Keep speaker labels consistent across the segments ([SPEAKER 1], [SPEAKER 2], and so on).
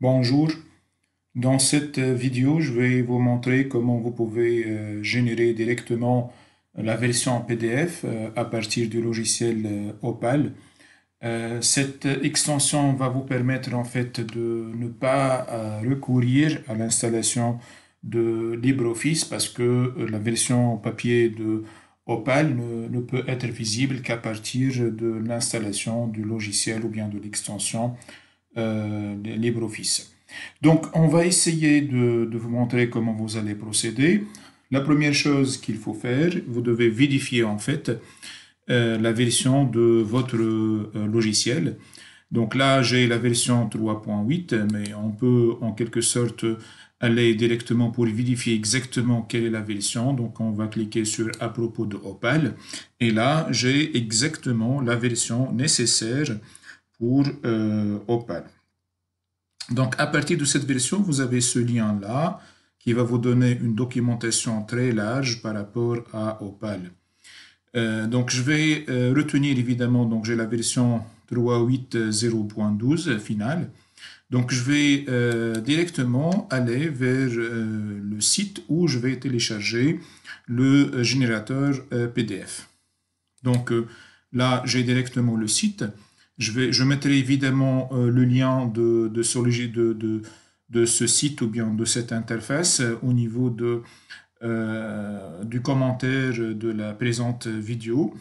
[SPEAKER 1] Bonjour, dans cette vidéo je vais vous montrer comment vous pouvez euh, générer directement la version PDF euh, à partir du logiciel euh, Opal. Cette extension va vous permettre en fait de ne pas recourir à l'installation de LibreOffice parce que la version papier de Opal ne, ne peut être visible qu'à partir de l'installation du logiciel ou bien de l'extension euh, LibreOffice. Donc, on va essayer de, vous montrer comment vous allez procéder. La première chose qu'il faut faire, vous devez vérifier en fait euh, la version de votre euh, logiciel. Donc là, j'ai la version 3.8, mais on peut en quelque sorte aller directement pour vérifier exactement quelle est la version. Donc on va cliquer sur à propos de Opal. Et là, j'ai exactement la version nécessaire pour euh, Donc, à partir de cette version, vous avez ce lien-là qui va vous donner une documentation très large par rapport à Opal. Euh, donc, je vais euh, retenir évidemment, donc j'ai la version 3.8.0.12 finale. Donc, je vais directement aller vers le site où je vais télécharger le générateur PDF. Donc, là, j'ai directement le site. Je, vais, je mettrai évidemment euh, le lien de, de, ce site ou bien de cette interface euh, au niveau de, euh, du commentaire de la présente vidéo.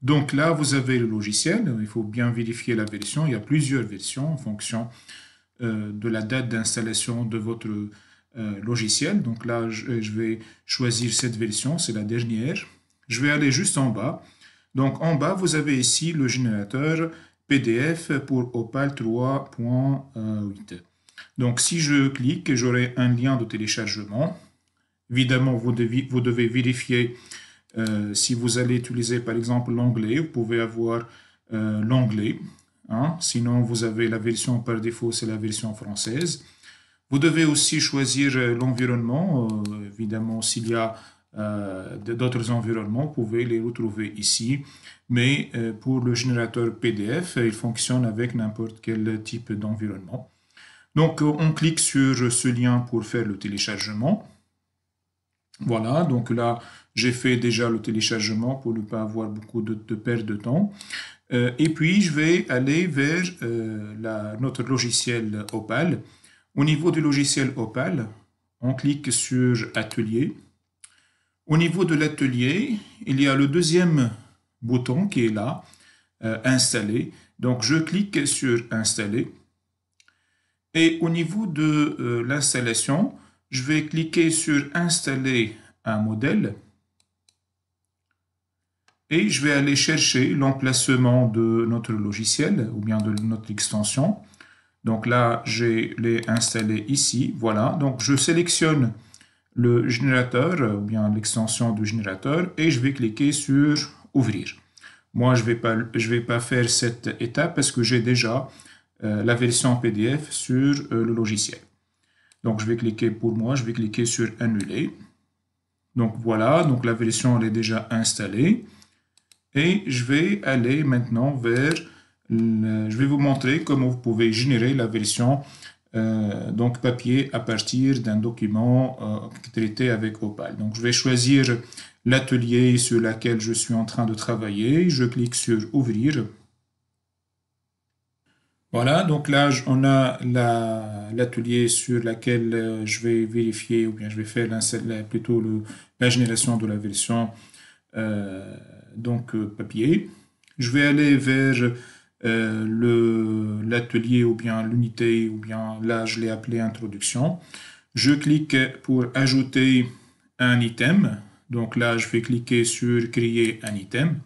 [SPEAKER 1] Donc là, vous avez le logiciel. Il faut bien vérifier la version. Il y a plusieurs versions en fonction de la date d'installation de votre logiciel. Donc là, je, je vais choisir cette version. C'est la dernière. Je vais aller juste en bas. Donc en bas, vous avez ici le générateur PDF pour Opal 3.8. Donc si je clique, j'aurai un lien de téléchargement. Évidemment, vous devez, vous devez vérifier euh, si vous allez utiliser par exemple l'anglais, vous pouvez avoir euh, l'anglais. Hein. Sinon, vous avez la version par défaut, c'est la version française. Vous devez aussi choisir euh, l'environnement. évidemment, s'il y a euh, d'autres environnements, vous pouvez les retrouver ici. Mais euh, pour le générateur PDF, euh, il fonctionne avec n'importe quel type d'environnement. Donc on clique sur ce lien pour faire le téléchargement. Voilà, donc là j'ai fait déjà le téléchargement pour ne pas avoir beaucoup de, perte de temps. et puis je vais aller vers notre logiciel Opal. Au niveau du logiciel Opal, on clique sur Atelier. Au niveau de l'atelier, il y a le deuxième bouton qui est là, euh, installer. Donc je clique sur installer. Et au niveau de euh, l'installation, je vais cliquer sur installer un modèle. Et je vais aller chercher l'emplacement de notre logiciel ou bien de notre extension. Donc là, je l'ai installé ici. Voilà, donc je sélectionne le générateur euh, ou bien l'extension du générateur et je vais cliquer sur ouvrir. Moi, je vais, pas, je vais pas faire cette étape parce que j'ai déjà euh, la version PDF sur euh, le logiciel. Donc, je vais cliquer pour moi, je vais cliquer sur annuler. Donc voilà, donc la version elle est déjà installée. Et je vais aller maintenant vers, je vais vous montrer comment vous pouvez générer la version euh, donc papier à partir d'un document euh, traité avec Opal. Donc je vais choisir l'atelier sur lequel je suis en train de travailler. Je clique sur ouvrir. Voilà, donc là on a l'atelier sur lequel euh, je vais vérifier ou bien je vais faire plutôt la génération de la version donc papier. Je vais aller vers le l'atelier ou bien l'unité ou bien là je l'ai appelé introduction. Je clique pour ajouter un item. Donc là je vais cliquer sur créer un item.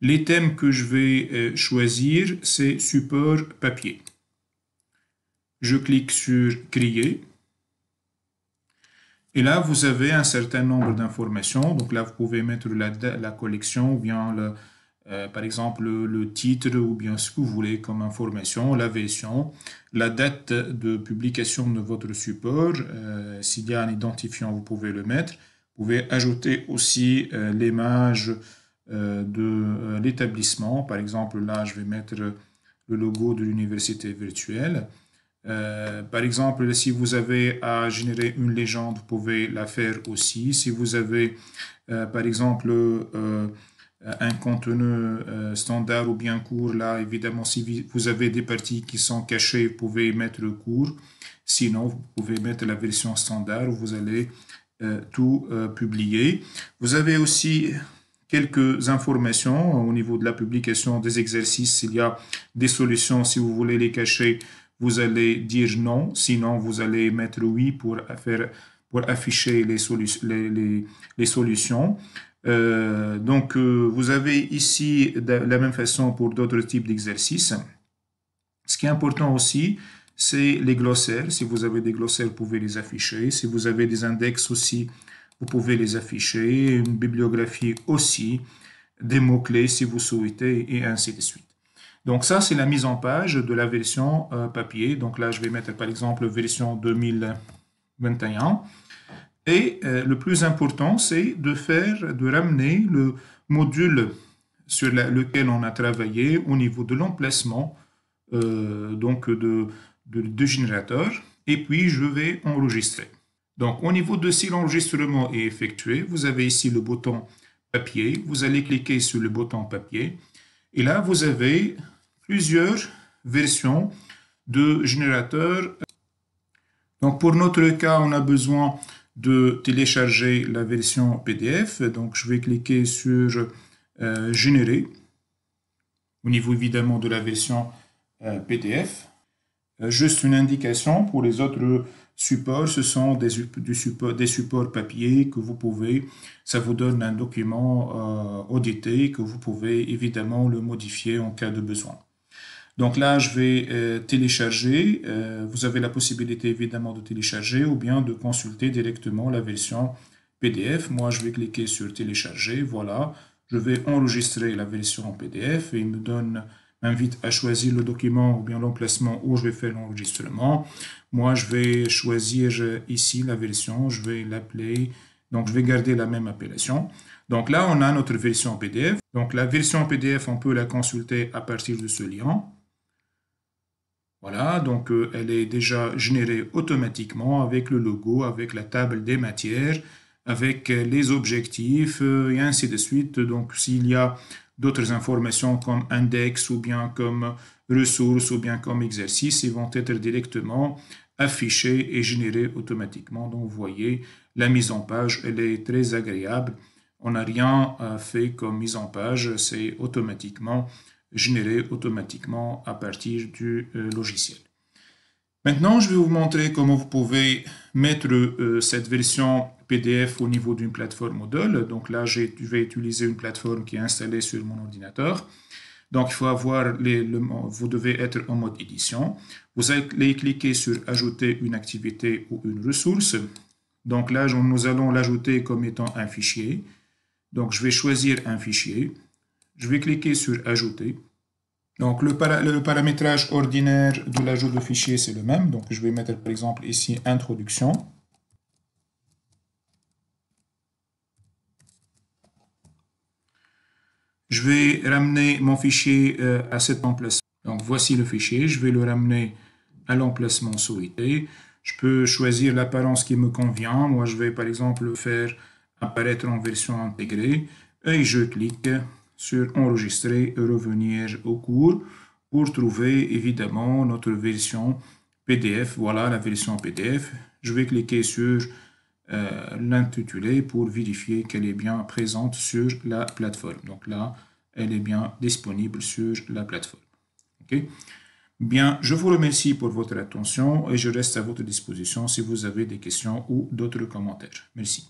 [SPEAKER 1] Les thèmes que je vais euh, choisir c'est support papier. Je clique sur créer. Et là, vous avez un certain nombre d'informations. Donc là, vous pouvez mettre la, la collection ou bien le, euh, par exemple le titre ou bien ce que vous voulez comme information, la version, la date de publication de votre support. Euh, s'il y a un identifiant, vous pouvez le mettre. Vous pouvez ajouter aussi euh, l'image de l'établissement. Par exemple, là, je vais mettre le logo de l'université virtuelle. par exemple, si vous avez à générer une légende, vous pouvez la faire aussi. Si vous avez, par exemple, euh, un contenu euh, standard ou bien court. Là, évidemment, si vous avez des parties qui sont cachées, vous pouvez mettre le court. Sinon, vous pouvez mettre la version standard où vous allez euh, tout publier. Vous avez aussi quelques informations au niveau de la publication des exercices. S'il y a des solutions si vous voulez les cacher. Vous allez dire non, sinon vous allez mettre oui pour, faire, pour afficher les, solutions. les, les solutions. Euh, donc, euh, vous avez ici la même façon pour d'autres types d'exercices. Ce qui est important aussi, c'est les glossaires. Si vous avez des glossaires, vous pouvez les afficher. Si vous avez des index aussi, vous pouvez les afficher. Une bibliographie aussi, des mots-clés si vous souhaitez, et ainsi de suite. Donc ça, c'est la mise en page de la version euh, papier. Donc là, je vais mettre par exemple version 2021. Et euh, le plus important, c'est de faire, de ramener le module sur lequel on a travaillé au niveau de l'emplacement euh, donc de, de, générateur. Et puis, je vais enregistrer. Donc, au niveau de si l'enregistrement est effectué, vous avez ici le bouton papier. Vous allez cliquer sur le bouton papier. Et là, vous avez plusieurs versions de générateurs. Donc, pour notre cas, on a besoin de télécharger la version PDF. Donc je vais cliquer sur euh, Générer au niveau évidemment de la version euh, PDF. Euh, juste une indication pour les autres supports, ce sont des, des supports papier que vous pouvez, ça vous donne un document audité que vous pouvez évidemment le modifier en cas de besoin. Donc là, je vais euh, télécharger. Euh, vous avez la possibilité évidemment de télécharger ou bien de consulter directement la version PDF. Moi, je vais cliquer sur télécharger. Voilà, je vais enregistrer la version en PDF et il me donne m'invite à choisir le document ou bien l'emplacement où je vais faire l'enregistrement. Moi, je vais choisir ici la version, je vais l'appeler, donc je vais garder la même appellation. Donc là, on a notre version PDF. Donc la version PDF, on peut la consulter à partir de ce lien. Voilà, donc euh, elle est déjà générée automatiquement avec le logo, avec la table des matières, avec euh, les objectifs euh, et ainsi de suite. Donc s'il y a d'autres informations comme index ou bien comme ressources ou bien comme exercices, ils vont être directement affichés et générés automatiquement. Donc vous voyez, la mise en page, elle est très agréable. On n'a rien fait comme mise en page, c'est automatiquement généré automatiquement à partir du euh, logiciel. Maintenant, je vais vous montrer comment vous pouvez mettre euh, cette version PDF au niveau d'une plateforme Moodle. Donc là, je vais utiliser une plateforme qui est installée sur mon ordinateur. Donc, il faut avoir vous devez être en mode édition. Vous allez cliquer sur Ajouter une activité ou une ressource. Donc là, nous allons l'ajouter comme étant un fichier. Donc, je vais choisir un fichier je vais cliquer sur Ajouter. Donc le, paramétrage ordinaire de l'ajout de fichier, c'est le même. Donc je vais mettre par exemple ici Introduction. Je vais ramener mon fichier euh, à cet emplacement. Donc voici le fichier, je vais le ramener à l'emplacement souhaité. Je peux choisir l'apparence qui me convient. Moi, je vais par exemple le faire apparaître en version intégrée. Et je clique sur enregistrer et revenir au cours pour trouver évidemment notre version PDF. Voilà la version PDF. Je vais cliquer sur euh, l'intitulé pour vérifier qu'elle est bien présente sur la plateforme. Donc là, elle est bien disponible sur la plateforme. ok Bien, je vous remercie pour votre attention et je reste à votre disposition si vous avez des questions ou d'autres commentaires. Merci.